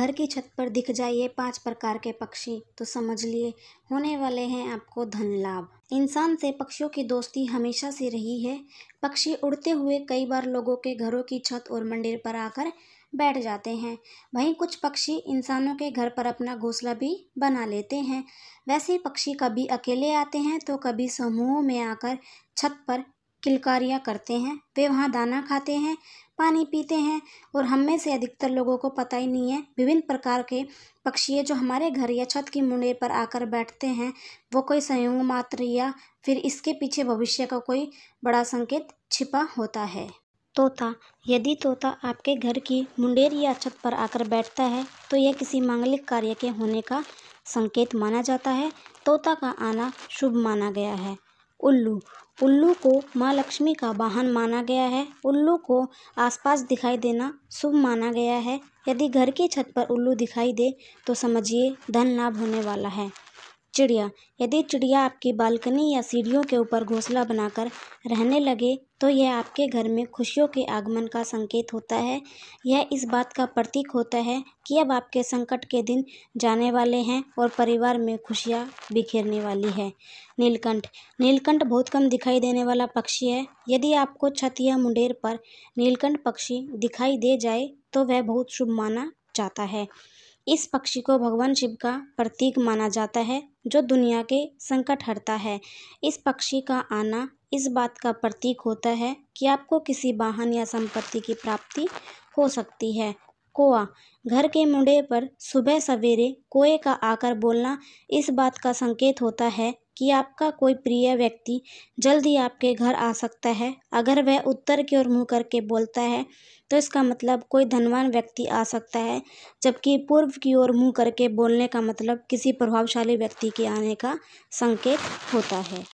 घर की छत पर दिख जाए ये पांच प्रकार के पक्षी तो समझ लिए होने वाले हैं आपको धन लाभ इंसान से पक्षियों की दोस्ती हमेशा से रही है पक्षी उड़ते हुए कई बार लोगों के घरों की छत और मंदिर पर आकर बैठ जाते हैं वहीं कुछ पक्षी इंसानों के घर पर अपना घोंसला भी बना लेते हैं वैसे पक्षी कभी अकेले आते हैं तो कभी समूहों में आकर छत पर किलकारियाँ करते हैं वे वहाँ दाना खाते हैं पानी पीते हैं और हम में से अधिकतर लोगों को पता ही नहीं है विभिन्न प्रकार के पक्षी जो हमारे घर या छत की मुंडे पर आकर बैठते हैं वो कोई संयोग मात्र या फिर इसके पीछे भविष्य का कोई बड़ा संकेत छिपा होता है तोता यदि तोता आपके घर की मुंडेर या छत पर आकर बैठता है तो यह किसी मांगलिक कार्य के होने का संकेत माना जाता है तोता का आना शुभ माना गया है उल्लू उल्लू को माँ लक्ष्मी का वाहन माना गया है उल्लू को आसपास दिखाई देना शुभ माना गया है यदि घर की छत पर उल्लू दिखाई दे तो समझिए धन लाभ होने वाला है चिड़िया यदि चिड़िया आपकी बालकनी या सीढ़ियों के ऊपर घोंसला बनाकर रहने लगे तो यह आपके घर में खुशियों के आगमन का संकेत होता है यह इस बात का प्रतीक होता है कि अब आपके संकट के दिन जाने वाले हैं और परिवार में खुशियाँ बिखेरने वाली है नीलकंठ नीलकंठ बहुत कम दिखाई देने वाला पक्षी है यदि आपको छत या मुंडेर पर नीलकंठ पक्षी दिखाई दे जाए तो वह बहुत शुभ माना जाता है इस पक्षी को भगवान शिव का प्रतीक माना जाता है जो दुनिया के संकट हरता है इस पक्षी का आना इस बात का प्रतीक होता है कि आपको किसी वाहन या संपत्ति की प्राप्ति हो सकती है कोआ घर के मुंडे पर सुबह सवेरे कोए का आकर बोलना इस बात का संकेत होता है कि आपका कोई प्रिय व्यक्ति जल्द ही आपके घर आ सकता है अगर वह उत्तर की ओर मुंह करके बोलता है तो इसका मतलब कोई धनवान व्यक्ति आ सकता है जबकि पूर्व की ओर मुंह करके बोलने का मतलब किसी प्रभावशाली व्यक्ति के आने का संकेत होता है